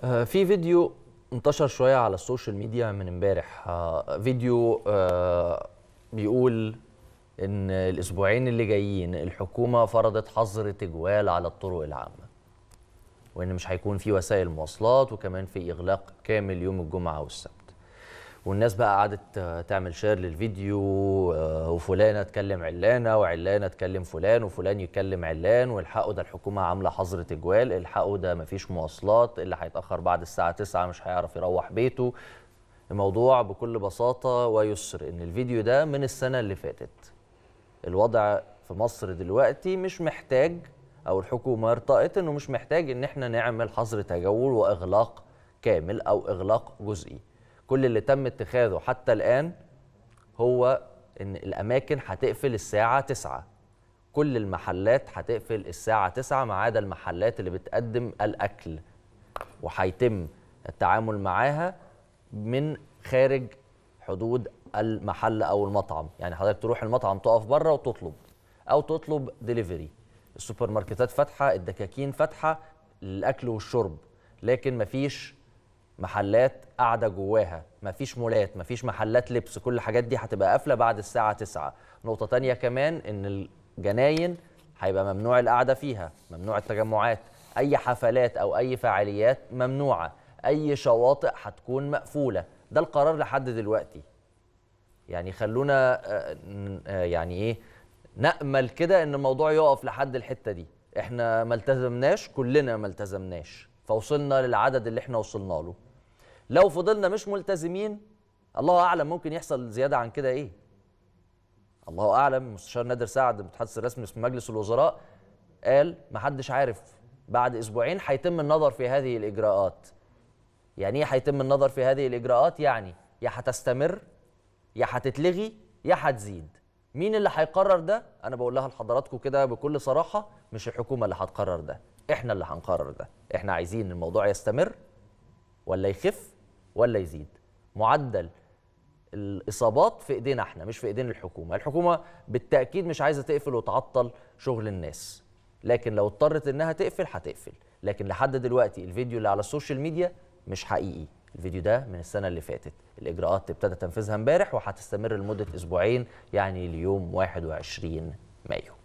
آه، في فيديو انتشر شويه على السوشيال ميديا من امبارح آه، فيديو آه، بيقول ان الاسبوعين اللي جايين الحكومه فرضت حظر تجوال على الطرق العامه وان مش هيكون في وسائل مواصلات وكمان في اغلاق كامل يوم الجمعه والسبت والناس بقى قعدت تعمل شير للفيديو آه، وفلانه اتكلم علانه وعلانه اتكلم فلان وفلان يتكلم علان والحقوا ده الحكومه عامله حظر تجوال الحقوا ده مفيش مواصلات اللي هيتاخر بعد الساعه 9 مش هيعرف يروح بيته الموضوع بكل بساطه ويسر ان الفيديو ده من السنه اللي فاتت الوضع في مصر دلوقتي مش محتاج او الحكومه ارتأت انه مش محتاج ان احنا نعمل حظر تجول واغلاق كامل او اغلاق جزئي كل اللي تم اتخاذه حتى الآن هو إن الأماكن هتقفل الساعة 9 كل المحلات هتقفل الساعة 9 ما عدا المحلات اللي بتقدم الأكل وهيتم التعامل معاها من خارج حدود المحل أو المطعم يعني حضرتك تروح المطعم تقف بره وتطلب أو تطلب ديليفري السوبر ماركتات فاتحة الدكاكين فاتحة للأكل والشرب لكن مفيش محلات قاعده جواها مفيش مولات مفيش محلات لبس كل الحاجات دي هتبقى قافله بعد الساعه 9 نقطه تانية كمان ان الجناين هيبقى ممنوع القعده فيها ممنوع التجمعات اي حفلات او اي فعاليات ممنوعه اي شواطئ هتكون مقفوله ده القرار لحد دلوقتي يعني خلونا آه، آه، يعني ايه نامل كده ان الموضوع يقف لحد الحته دي احنا ما التزمناش كلنا ما التزمناش فوصلنا للعدد اللي احنا وصلنا له لو فضلنا مش ملتزمين الله اعلم ممكن يحصل زياده عن كده ايه الله اعلم مستشار نادر سعد المتحدث الرسمي باسم مجلس الوزراء قال ما حدش عارف بعد اسبوعين هيتم النظر في هذه الاجراءات يعني ايه هيتم النظر في هذه الاجراءات يعني يا هتستمر يا هتتلغي يا هتزيد مين اللي هيقرر ده انا بقول لها لحضراتكم كده بكل صراحه مش الحكومه اللي هتقرر ده احنا اللي هنقرر ده احنا عايزين الموضوع يستمر ولا يخف ولا يزيد معدل الاصابات في ايدينا احنا مش في ايدين الحكومه الحكومه بالتاكيد مش عايزه تقفل وتعطل شغل الناس لكن لو اضطرت انها تقفل هتقفل لكن لحد دلوقتي الفيديو اللي على السوشيال ميديا مش حقيقي الفيديو ده من السنه اللي فاتت الاجراءات ابتدى تنفيذها امبارح وهتستمر لمده اسبوعين يعني ليوم 21 مايو